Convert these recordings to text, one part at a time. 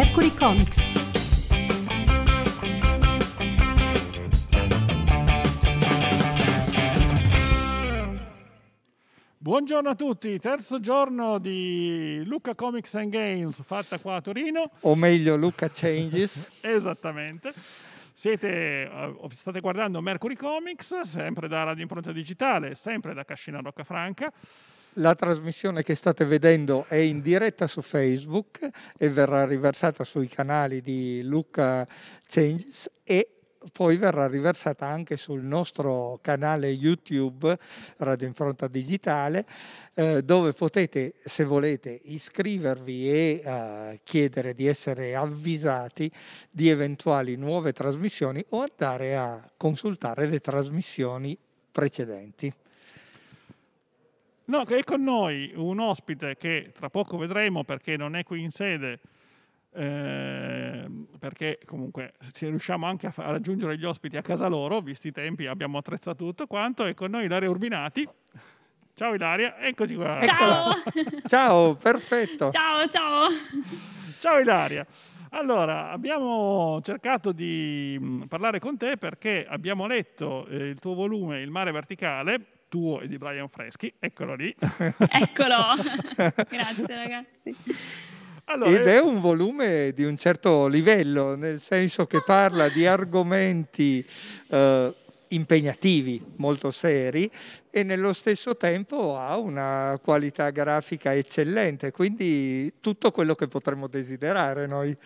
Mercury Comics. Buongiorno a tutti, terzo giorno di Luca Comics and Games fatta qua a Torino. O meglio, Luca Changes. Esattamente. Siete, eh, state guardando Mercury Comics, sempre da Radio Impronta Digitale, sempre da Cascina Roccafranca. La trasmissione che state vedendo è in diretta su Facebook e verrà riversata sui canali di Luca Changes e poi verrà riversata anche sul nostro canale YouTube Radio Impronta Digitale eh, dove potete se volete iscrivervi e eh, chiedere di essere avvisati di eventuali nuove trasmissioni o andare a consultare le trasmissioni precedenti. No, è con noi un ospite che tra poco vedremo perché non è qui in sede, eh, perché comunque se riusciamo anche a, a, raggiungere gli ospiti a casa loro, visti i tempi abbiamo attrezzato tutto quanto, è con noi Ilaria Urbinati. Ciao Ilaria, eccoci qua. Ciao! ciao, perfetto. Ciao, ciao. Ciao Ilaria. Allora, abbiamo cercato di parlare con te perché abbiamo letto eh, il tuo volume Il mare verticale tuo e di Brian Freschi, eccolo lì. Eccolo, grazie ragazzi. Allora, Ed eh, è un volume di un certo livello, nel senso che parla di argomenti eh, impegnativi, molto seri, e nello stesso tempo ha una qualità grafica eccellente, quindi tutto quello che potremmo desiderare noi.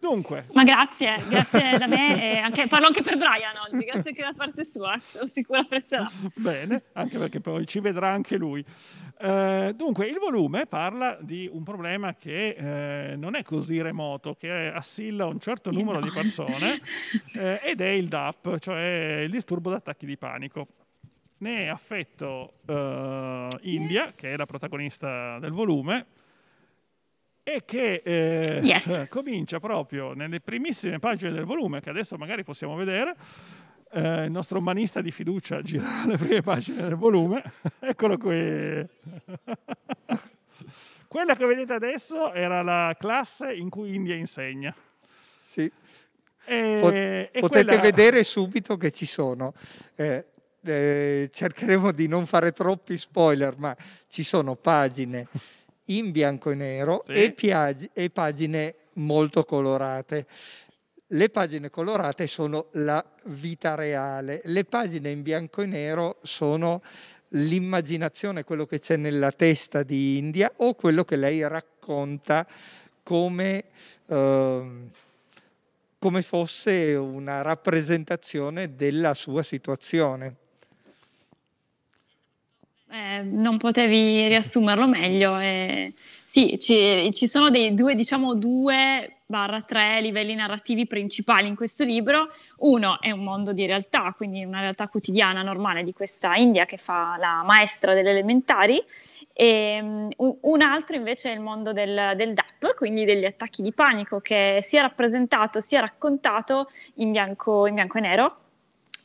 Dunque. Ma grazie, grazie da me. Anche, parlo anche per Brian oggi, grazie anche da parte sua, sono sicuro apprezzerà. Bene, anche perché poi ci vedrà anche lui. Eh, dunque, il volume parla di un problema che eh, non è così remoto, che assilla un certo numero no. di persone eh, ed è il DAP, cioè il disturbo d'attacchi di panico. Ne è affetto eh, India, che è la protagonista del volume, e che eh, yes. comincia proprio nelle primissime pagine del volume, che adesso magari possiamo vedere. Eh, il nostro umanista di fiducia gira le prime pagine del volume. Eccolo qui. Quella che vedete adesso era la classe in cui India insegna. Sì. E, Potete quella... vedere subito che ci sono. Eh, eh, cercheremo di non fare troppi spoiler, ma ci sono pagine in bianco e nero sì. e, piag- e pagine molto colorate. Le pagine colorate sono la vita reale, le pagine in bianco e nero sono l'immaginazione, quello che c'è nella testa di India o quello che lei racconta come, eh, come fosse una rappresentazione della sua situazione. Eh, non potevi riassumerlo meglio. E... Eh, sì, ci, ci, sono dei due, diciamo due barra tre livelli narrativi principali in questo libro. Uno è un mondo di realtà, quindi una realtà quotidiana normale di questa India che fa la maestra delle elementari, e mm, un altro invece è il mondo del, del, DAP, quindi degli attacchi di panico che sia rappresentato sia raccontato in bianco, in bianco e nero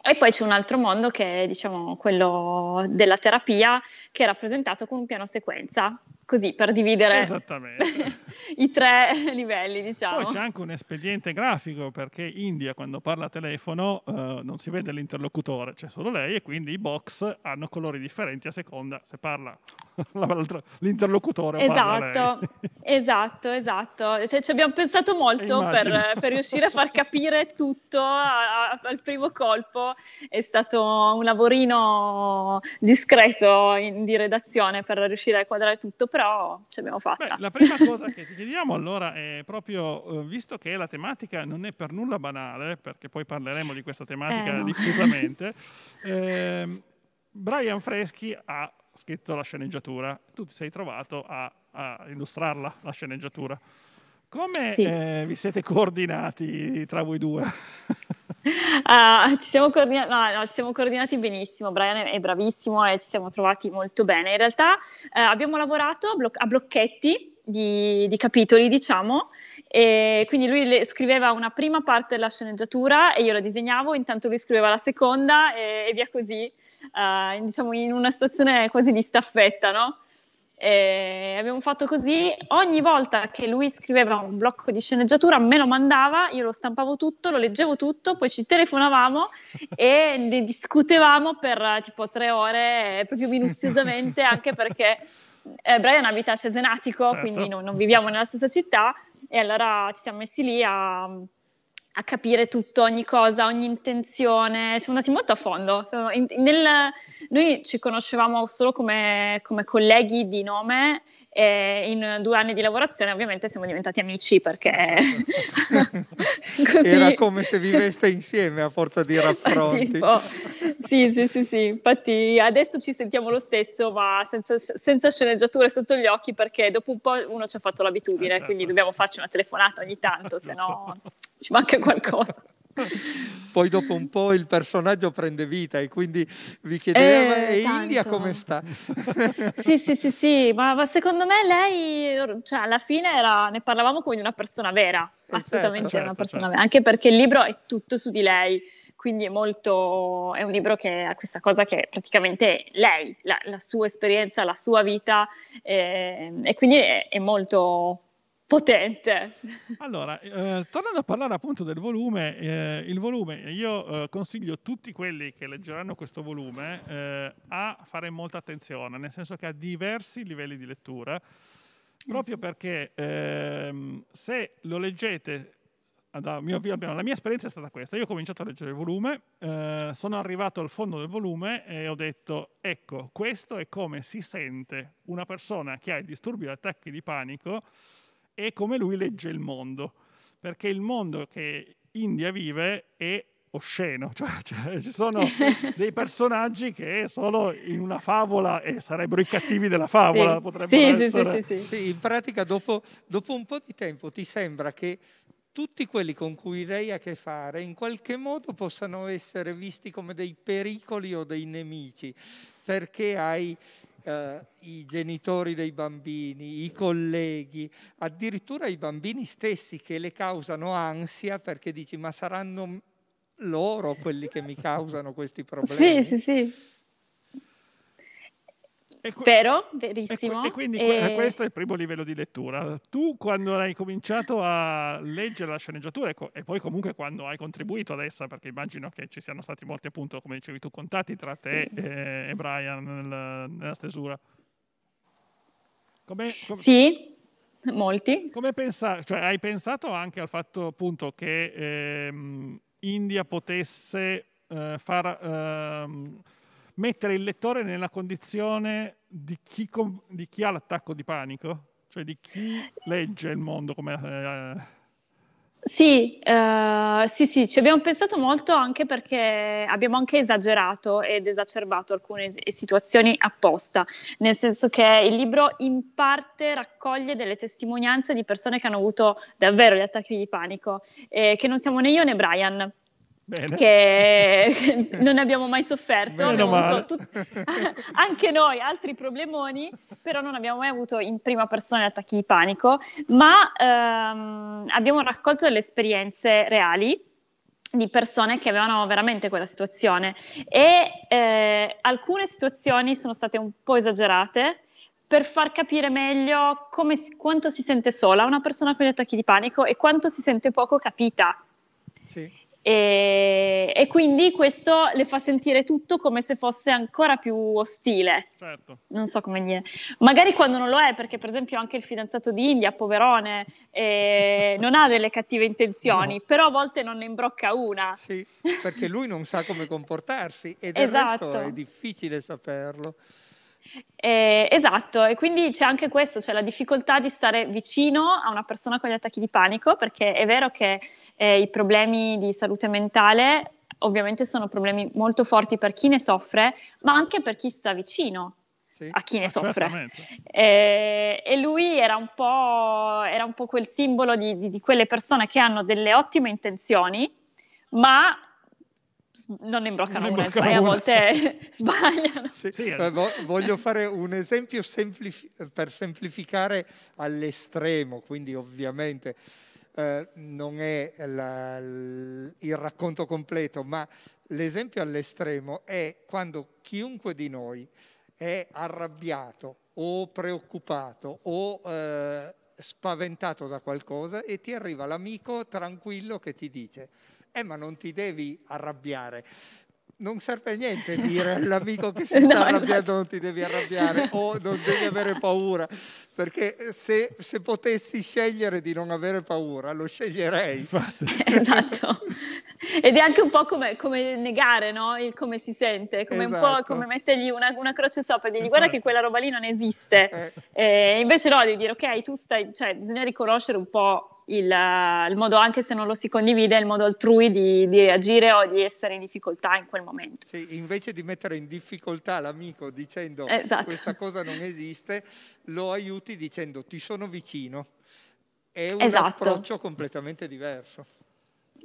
e poi c'è un altro mondo che è diciamo, quello della terapia che è rappresentato con un piano sequenza, così per dividere i tre livelli. Diciamo. Poi c'è anche un espediente grafico perché India quando parla a telefono eh, non si vede l'interlocutore, c'è solo lei e quindi i box hanno colori differenti a seconda se parla l'interlocutore. Esatto, esatto, esatto. Cioè, ci abbiamo pensato molto per, per, riuscire a far capire tutto a, a, al primo colpo. È stato un lavorino discreto in, di redazione per riuscire a quadrare tutto, però ci abbiamo fatto. la prima cosa che ti chiediamo allora è proprio, eh, visto che la tematica non è per nulla banale, perché poi parleremo di questa tematica eh, no. diffusamente, eh, Brian Freschi ha scritto la sceneggiatura, tu ti sei trovato a, a illustrarla, la sceneggiatura. Come sì. eh, vi siete coordinati tra voi due? Uh, ci, siamo coordina- no, no, ci, siamo coordinati benissimo, Brian è, bravissimo e ci siamo trovati molto bene. In realtà eh, abbiamo lavorato a, bloc- a blocchetti di, di, capitoli, diciamo, e quindi lui le, scriveva una prima parte della sceneggiatura e io la disegnavo, intanto lui scriveva la seconda e, e via così, uh, diciamo in una situazione quasi di staffetta, no? E abbiamo fatto così, ogni volta che lui scriveva un blocco di sceneggiatura me lo mandava, io lo stampavo tutto, lo leggevo tutto, poi ci telefonavamo e ne discutevamo per tipo tre ore, eh, proprio minuziosamente, anche perché eh, Brian abita a Cesenatico, certo. quindi non, non viviamo nella stessa città, e allora ci siamo messi lì a, a capire tutto, ogni cosa, ogni intenzione. Siamo andati molto a fondo. nel, noi ci conoscevamo solo come, come colleghi di nome e in due anni di lavorazione ovviamente siamo diventati amici perché ah, certo. era come se viveste insieme a forza di raffronti. Tipo, sì, sì, sì, sì, infatti adesso ci sentiamo lo stesso ma senza, senza sceneggiature sotto gli occhi perché dopo un po' uno ci ha fatto l'abitudine, ah, certo. quindi dobbiamo farci una telefonata ogni tanto, se no certo. ci manca qualcosa. Poi dopo un po' il personaggio prende vita e quindi vi chiedevo, eh, eh, e India come sta? sì, sì, sì, sì, ma, ma secondo me lei, cioè, alla fine era, ne parlavamo come di una persona vera, eh, certo, assolutamente certo, una persona certo. vera, anche perché il libro è tutto su di lei quindi è molto è un libro che ha questa cosa che praticamente lei, la, la sua esperienza, la sua vita eh, e quindi è, è, molto potente. Allora, eh, tornando a parlare appunto del volume, eh, il volume, io eh, consiglio a tutti quelli che leggeranno questo volume eh, a fare molta attenzione, nel senso che ha diversi livelli di lettura, proprio mm-hmm. perché ehm, se lo leggete, da mio avvio, la mia esperienza è stata questa, io ho cominciato a leggere il volume, eh, sono arrivato al fondo del volume e ho detto, ecco, questo è come si sente una persona che ha i disturbi di attacchi di panico, e come lui legge il mondo, perché il mondo che India vive è osceno, cioè, cioè, ci sono dei personaggi che solo in una favola e sarebbero i cattivi della favola, sì. potrebbero sì, essere. Sì, sì, sì in pratica dopo, dopo, un po' di tempo ti sembra che tutti quelli con cui lei ha a che fare in qualche modo possano essere visti come dei pericoli o dei nemici, perché hai eh, i genitori dei bambini, i colleghi, addirittura i bambini stessi che le causano ansia perché dici ma saranno loro quelli che mi causano questi problemi. Sì, sì, sì. Vero, verissimo. E, quindi e... questo è il primo livello di lettura. Tu quando hai cominciato a leggere la sceneggiatura ecco, e, poi comunque quando hai contribuito ad essa, perché immagino che ci siano stati molti appunto, come dicevi tu, contatti tra te e, e Brian nella, nella stesura. Come, come... Sì, molti. Come pensa, cioè, hai pensato anche al fatto appunto che ehm, India potesse eh, far... Ehm, mettere il lettore nella condizione di chi, di chi ha l'attacco di panico, cioè di chi legge il mondo come... Eh, sì, eh, sì, sì, ci abbiamo pensato molto anche perché abbiamo anche esagerato ed esacerbato alcune es- situazioni apposta, nel senso che il libro in parte raccoglie delle testimonianze di persone che hanno avuto davvero gli attacchi di panico, eh, che non siamo né io né Brian, Bene. che non abbiamo mai sofferto, abbiamo avuto tut- anche noi altri problemoni, però non abbiamo mai avuto in prima persona attacchi di panico, ma ehm, abbiamo raccolto delle esperienze reali di persone che avevano veramente quella situazione e eh, alcune situazioni sono state un po' esagerate per far capire meglio come, quanto si sente sola una persona con gli attacchi di panico e quanto si sente poco capita. Sì. E, e, quindi questo le fa sentire tutto come se fosse ancora più ostile. Certo. Non so come dire. Magari quando non lo è, perché per esempio anche il fidanzato di India, poverone, eh, non ha delle cattive intenzioni, no. però a volte non ne imbrocca una. Sì, perché lui non sa come comportarsi e del esatto. resto è esatto. difficile saperlo. Eh, esatto, e quindi c'è anche questo, cioè la difficoltà di stare vicino a una persona con gli attacchi di panico, perché è vero che eh, i problemi di salute mentale ovviamente sono problemi molto forti per chi ne soffre, ma anche per chi sta vicino, sì, a chi ne soffre. Eh, e lui era un po', era un po quel simbolo di, di, di, quelle persone che hanno delle ottime intenzioni, ma non imbroccano non una, e a volte sbagliano. Sì. Sì. Eh, eh voglio fare un esempio semplifi- per semplificare all'estremo, quindi ovviamente eh, non è la, il racconto completo, ma l'esempio all'estremo è quando chiunque di noi è arrabbiato o preoccupato o eh, spaventato da qualcosa e ti arriva l'amico tranquillo che ti dice eh ma non ti devi arrabbiare. Non serve a niente dire all'amico che si sta no, arrabbiando non ti devi arrabbiare o non devi avere paura, perché eh, se, se potessi scegliere di non avere paura lo sceglierei. Esatto. Ed è anche un po' come, come negare no? il come si sente, come esatto. un po' esatto. come mettergli una, una croce sopra e dirgli guarda che quella roba lì non esiste. Eh. eh invece no, devi dire ok, tu stai, cioè bisogna riconoscere un po' il, eh, il, modo, anche se non lo si condivide, il modo altrui di, di, reagire o di essere in difficoltà in quel momento. Sì, invece di mettere in difficoltà l'amico dicendo esatto. questa cosa non esiste, lo aiuti dicendo ti sono vicino. È un esatto. approccio completamente diverso.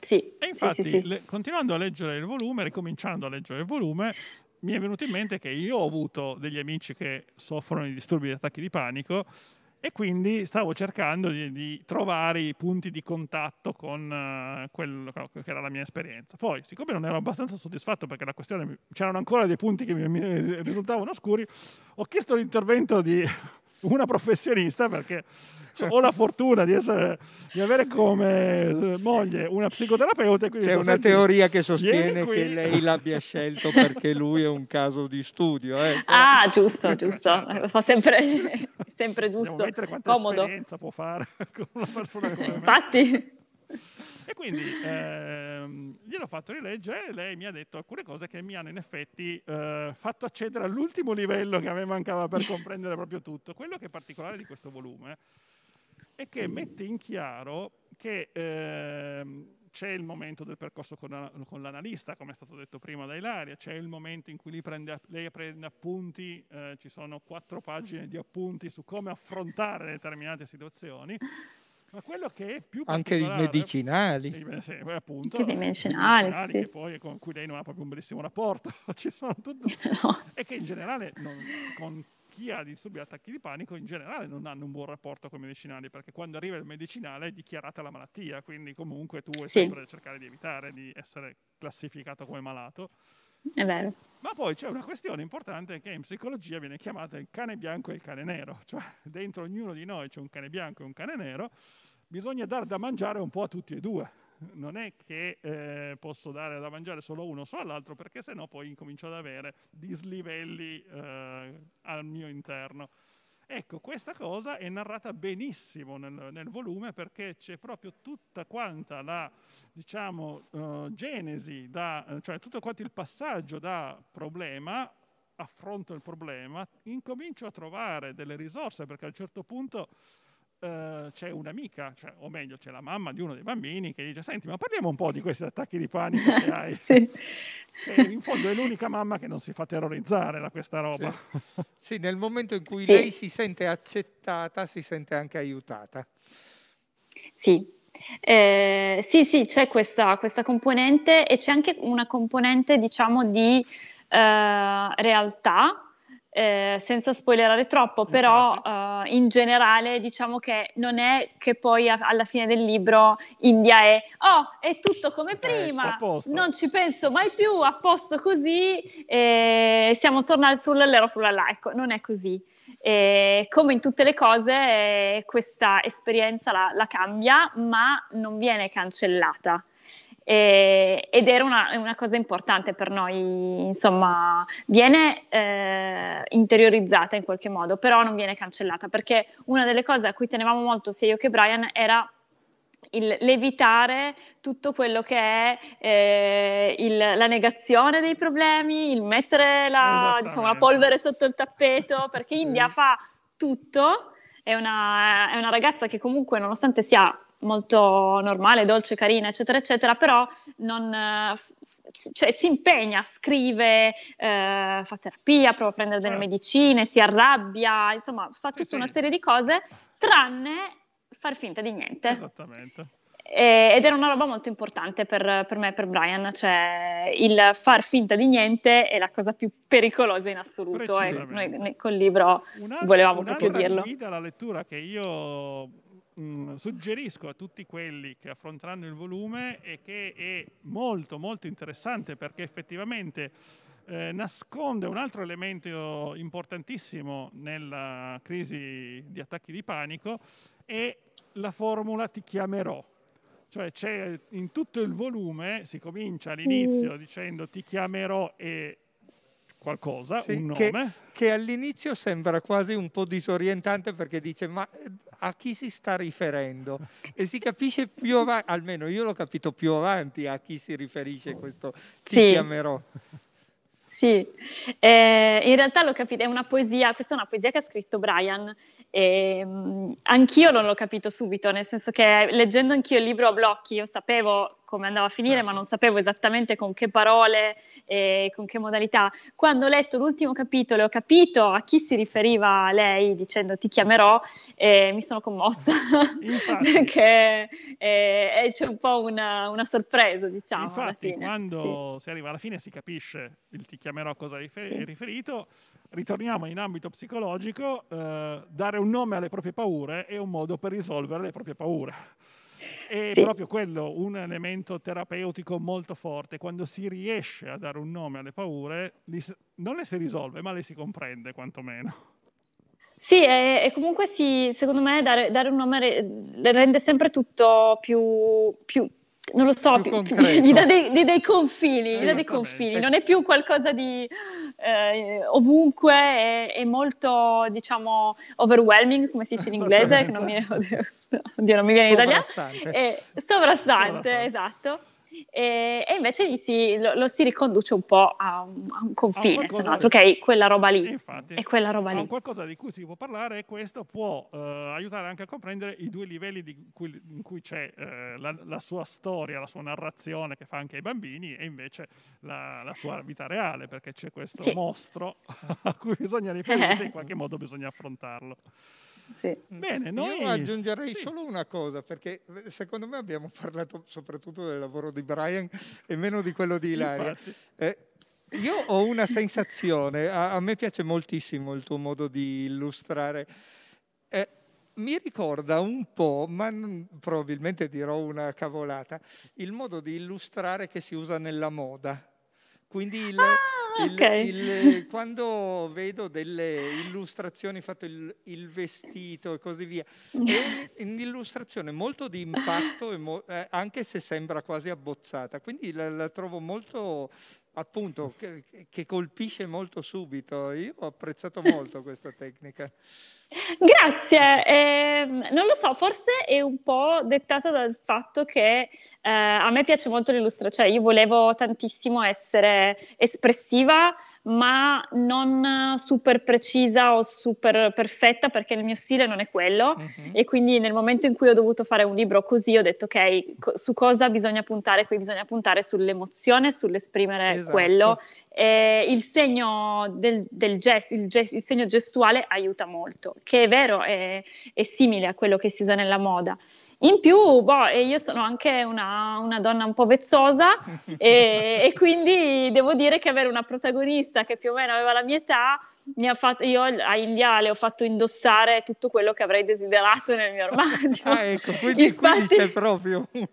Sì, e infatti, sì, sì, le, continuando a leggere il volume, ricominciando a leggere il volume, mi è venuto in mente che io ho avuto degli amici che soffrono di disturbi di attacchi di panico e quindi stavo cercando di, di, trovare i punti di contatto con uh, eh, quello che era la mia esperienza. Poi, siccome non ero abbastanza soddisfatto perché la questione c'erano ancora dei punti che mi, mi risultavano oscuri, ho chiesto l'intervento di una professionista perché ho la fortuna di, essere, di, avere come eh, moglie una psicoterapeuta. C'è detto, una teoria che sostiene che lei l'abbia scelto perché lui è un caso di studio. Eh. Ah, giusto, giusto. Fa sempre, sempre giusto. Devo Esperienza può fare con una persona come Infatti. E quindi ehm, gliel'ho fatto rileggere e lei mi ha detto alcune cose che mi hanno in effetti eh, fatto accedere all'ultimo livello che a me mancava per comprendere proprio tutto. Quello che è particolare di questo volume e che mette in chiaro che ehm, c'è il momento del percorso con, con, l'analista, come è stato detto prima da Ilaria, c'è il momento in cui lei prende, lei prende appunti, eh, ci sono quattro pagine di appunti su come affrontare determinate situazioni. Ma quello che è più Anche i medicinali. Eh, sì, appunto, Anche i medicinali, medicinali sì. che poi con cui lei non ha proprio un bellissimo rapporto, ci sono tutto, no. e che in generale non, con chi ha disturbi subito attacchi di panico in generale non hanno un buon rapporto con i medicinali, perché quando arriva il medicinale è dichiarata la malattia, quindi comunque tu vuoi sì. sempre cercare di evitare di essere classificato come malato. È vero. Ma poi c'è una questione importante che in psicologia viene chiamata il cane bianco e il cane nero, cioè dentro ognuno di noi c'è un cane bianco e un cane nero, bisogna dar da mangiare un po' a tutti e due non è che eh, posso dare da mangiare solo uno, solo all'altro, perché sennò poi incomincio ad avere dislivelli eh, al mio interno. Ecco, questa cosa è narrata benissimo nel, nel volume perché c'è proprio tutta quanta la, diciamo, eh, genesi, da, cioè tutto quanto il passaggio da problema affronto il problema, incomincio a trovare delle risorse perché a un certo punto eh, c'è un'amica, cioè, o meglio c'è la mamma di uno dei bambini che dice senti ma parliamo un po' di questi attacchi di panico che hai. sì. Che in fondo è l'unica mamma che non si fa terrorizzare da questa roba. Sì, sì nel momento in cui sì. lei si sente accettata si sente anche aiutata. Sì, eh, sì, sì, c'è questa, questa, componente e c'è anche una componente, diciamo, di eh, realtà eh, senza spoilerare troppo, però uh, in generale diciamo che non è che poi a- alla fine del libro India è oh, è tutto come eh, prima, ecco, non ci penso mai più, a posto così, eh, siamo tornati sull'allero sull'allà, ecco, non è così. E come in tutte le cose, eh, questa esperienza la, la cambia, ma non viene cancellata. E, eh, ed era una, una, cosa importante per noi, insomma, viene eh, interiorizzata in qualche modo, però non viene cancellata, perché una delle cose a cui tenevamo molto sia io che Brian era il, l'evitare tutto quello che è eh, il, la negazione dei problemi, il mettere la, diciamo, la polvere sotto il tappeto, perché India fa tutto, è una, è una ragazza che comunque nonostante sia molto normale, dolce, carina, eccetera, eccetera, però non, eh, cioè, si impegna, scrive, eh, fa terapia, prova a prendere delle certo. medicine, si arrabbia, insomma, fa tutta una serie di cose, tranne far finta di niente. Esattamente ed era una roba molto importante per, per, me e per Brian, cioè il far finta di niente è la cosa più pericolosa in assoluto ecco. e noi, noi col libro un'altra, volevamo un'altra proprio dirlo. Un'altra guida alla lettura che io Mm, suggerisco a tutti quelli che affronteranno il volume e che è molto molto interessante perché effettivamente eh, nasconde un altro elemento importantissimo nella crisi di attacchi di panico e la formula ti chiamerò. Cioè c'è in tutto il volume, si comincia all'inizio mm. dicendo ti chiamerò e qualcosa, sì, un nome. Che, che all'inizio sembra quasi un po' disorientante perché dice ma eh, a chi si sta riferendo? E si capisce più avanti, almeno io l'ho capito più avanti a chi si riferisce questo ti sì. chiamerò. Sì, eh, in realtà l'ho capito, è una poesia, questa è una poesia che ha scritto Brian, e, ehm, mh, anch'io non l'ho capito subito, nel senso che leggendo anch'io il libro a blocchi io sapevo come andava a finire, ma certo. non sapevo esattamente con che parole e con che modalità. Quando ho letto l'ultimo capitolo e ho capito a chi si riferiva lei dicendo ti chiamerò, eh, mi sono commossa perché eh, c'è un po' una, una sorpresa, diciamo. Infatti, quando sì. si arriva alla fine si capisce il ti chiamerò a cosa è riferito. Ritorniamo in ambito psicologico, eh, dare un nome alle proprie paure è un modo per risolvere le proprie paure. È sì. proprio quello un elemento terapeutico molto forte. Quando si riesce a dare un nome alle paure, non le si risolve, ma le si comprende quantomeno. Sì, e, e comunque sì, secondo me dare, dare un nome re, rende sempre tutto più, più non lo so, più più, gli dà dei, dei, dei confini, sì, gli dà dei confini, non è più qualcosa di eh, ovunque e, molto, diciamo, overwhelming, come si dice in inglese, che non mi, oddio, oddio, non mi viene in italiano. sovrastante, sovrastante. esatto e, e invece si, lo, lo, si riconduce un po' a un, a un confine, a se no, di... ok, quella roba lì Infatti, è quella roba lì. Qualcosa di cui si può parlare e questo può eh, aiutare anche a comprendere i due livelli cui, in cui c'è eh, la, la, sua storia, la sua narrazione che fa anche ai bambini e invece la, la sua vita reale, perché c'è questo sì. mostro a cui bisogna riferirsi e in qualche modo bisogna affrontarlo. Sì. Mm. Bene, noi... Io aggiungerei sì. solo una cosa, perché eh, secondo me abbiamo parlato soprattutto del lavoro di Brian e meno di quello di Ilaria. Eh, io ho una sensazione, a, a, me piace moltissimo il tuo modo di illustrare. Eh, mi ricorda un po', ma non, probabilmente dirò una cavolata, il modo di illustrare che si usa nella moda. Quindi il, ah! Il, okay. il, quando vedo delle illustrazioni, fatto il, il vestito e così via, è un'illustrazione molto di impatto, mo- eh, anche se sembra quasi abbozzata, quindi la, la trovo molto appunto che, che, colpisce molto subito. Io ho apprezzato molto questa tecnica. Grazie, eh, non lo so, forse è un po' dettata dal fatto che eh, a me piace molto l'illustrazione, cioè io volevo tantissimo essere espressiva ma non eh, super precisa o super perfetta perché il mio stile non è quello uh-huh. e quindi nel momento in cui ho dovuto fare un libro così ho detto ok, co- su cosa bisogna puntare? Qui bisogna puntare sull'emozione, sull'esprimere esatto. quello. E il segno del, del gesto, il, gest, il, segno gestuale aiuta molto, che è vero, è, è simile a quello che si usa nella moda. In più, boh, io sono anche una, una, donna un po' vezzosa e, e quindi devo dire che avere una protagonista che più o meno aveva la mia età mi ha Fatto, io a India le ho fatto indossare tutto quello che avrei desiderato nel mio armadio. ah, ecco, quindi, Infatti, quindi c'è proprio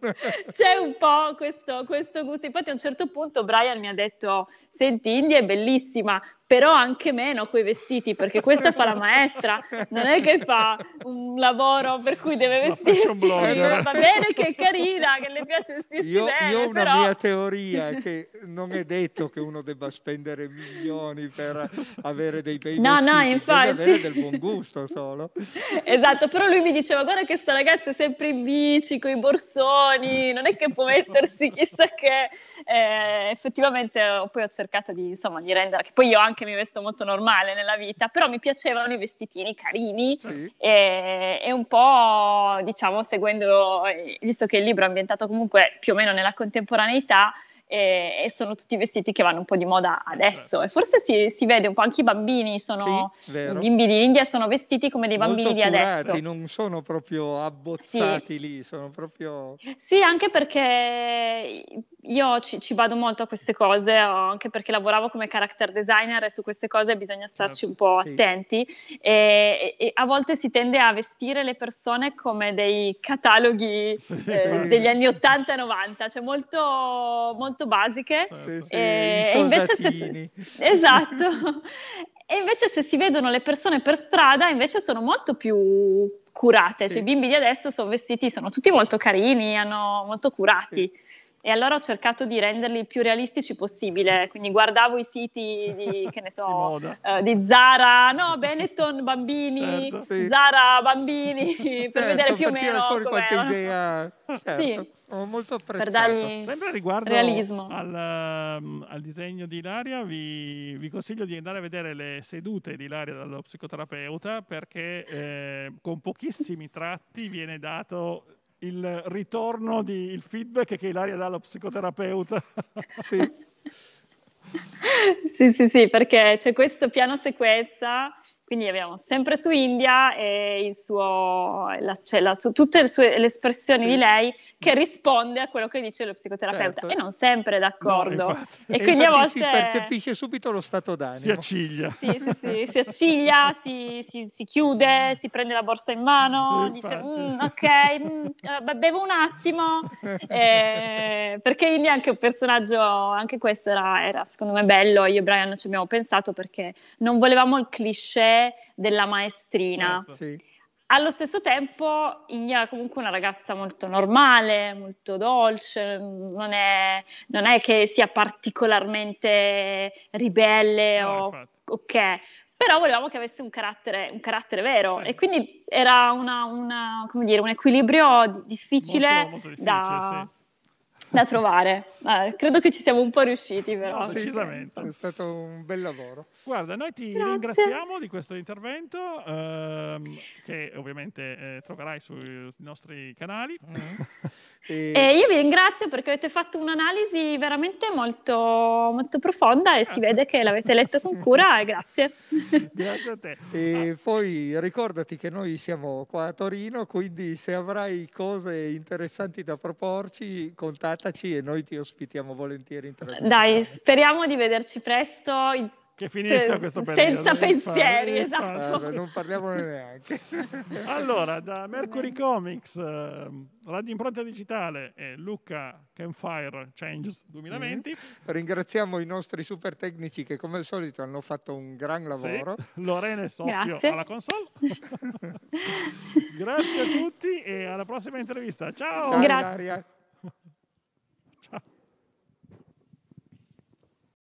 c'è un po' questo, questo, gusto. Infatti, a un certo punto Brian mi ha detto: Senti, India è bellissima, però anche meno quei vestiti, perché questa fa la maestra, non è che fa un lavoro per cui deve vestirsi, eh, va bene che è carina, che le piace vestirsi io, bene, Io ho una però... mia teoria, che non è detto che uno debba spendere milioni per avere dei bei no, vestiti, no, infatti. deve avere del buon gusto solo. Esatto, però lui mi diceva, guarda che sta ragazza è sempre in bici, con i borsoni, non è che può mettersi chissà che... Eh, effettivamente poi ho cercato di, insomma, di rendere, che poi io anche anche mi vesto molto normale nella vita, però mi piacevano i vestitini carini sì. e, e, un po', diciamo, seguendo, eh, visto che il libro è ambientato comunque più o meno nella contemporaneità, e, e, sono tutti vestiti che vanno un po' di moda adesso certo. e forse si, si vede un po' anche i bambini sono sì, i bimbi d'India sono vestiti come dei bambini Molto di curati, adesso non sono proprio abbozzati sì. lì sono proprio sì anche perché io ci, ci, vado molto a queste cose anche perché lavoravo come character designer e su queste cose bisogna starci certo, un po' sì. attenti e, e, a volte si tende a vestire le persone come dei cataloghi eh, degli anni 80 e 90 cioè molto, molto molto basiche. Sì, sì, eh, e, invece se... Esatto. e invece se si vedono le persone per strada, invece sono molto più curate. Cioè, sì. Cioè, i bimbi di adesso sono vestiti, sono tutti molto carini, hanno, molto curati. Sì. E allora ho cercato di renderli il più realistici possibile. Quindi guardavo i siti di, che ne so, di, uh, di Zara, no, Benetton bambini, certo, sì. Zara bambini, certo, per vedere certo, più o meno. fuori qualche idea. Certo. Sì. Ho molto apprezzato. Dargli... Sempre riguardo al, um, al, disegno di Ilaria, vi, vi, consiglio di andare a vedere le sedute di Ilaria dallo psicoterapeuta perché eh, con pochissimi tratti viene dato il ritorno, di, il feedback che Ilaria dà allo psicoterapeuta. sì. sì, sì, sì, perché c'è questo piano sequenza quindi abbiamo sempre su India e il suo, la, cioè la, su, tutte le, sue, le espressioni sì. di lei che risponde a quello che dice lo psicoterapeuta certo. e non sempre d'accordo. No, e, e quindi a volte... Si percepisce subito lo stato d'animo. Si acciglia. Sì, sì, si acciglia, si, si, si, chiude, si prende la borsa in mano, dice mm, ok, mm, eh, bevo un attimo. Eh, perché India è anche un personaggio, anche questo era, era secondo me bello, io e Brian ci abbiamo pensato perché non volevamo il cliché della maestrina. Certo. Sì. Allo stesso tempo, Igna è comunque una ragazza molto normale, molto dolce, non è, non è che sia particolarmente ribelle no, o, o che, però volevamo che avesse un carattere, un carattere vero sì. e quindi era una, una, dire, un equilibrio difficile, molto, molto difficile da... Sì da trovare. Eh, credo che ci siamo un po' riusciti, però. No, decisamente. È stato un bel lavoro. Guarda, noi ti Grazie. ringraziamo di questo intervento, ehm, che ovviamente eh, troverai sui nostri canali. Mm-hmm. e... e... Eh, io vi ringrazio perché avete fatto un'analisi veramente molto, molto profonda e grazie. si vede che l'avete letto con cura e grazie. grazie a te. E ah. poi ricordati che noi siamo qua a Torino, quindi se avrai cose interessanti da proporci, contattaci contattaci e noi ti ospitiamo volentieri in Dai, speriamo di vederci presto. Che finisca questo periodo. Senza pensieri, eh, esatto. non parliamo neanche. allora, da Mercury Comics, ehm, Radio Impronta Digitale e Luca Campfire Changes 2020. Mm-hmm. Ringraziamo i nostri super tecnici che come al solito hanno fatto un gran lavoro. Sì. Lorena e Sofio Grazie. alla console. Grazie a tutti e alla prossima intervista. Ciao! Grazie.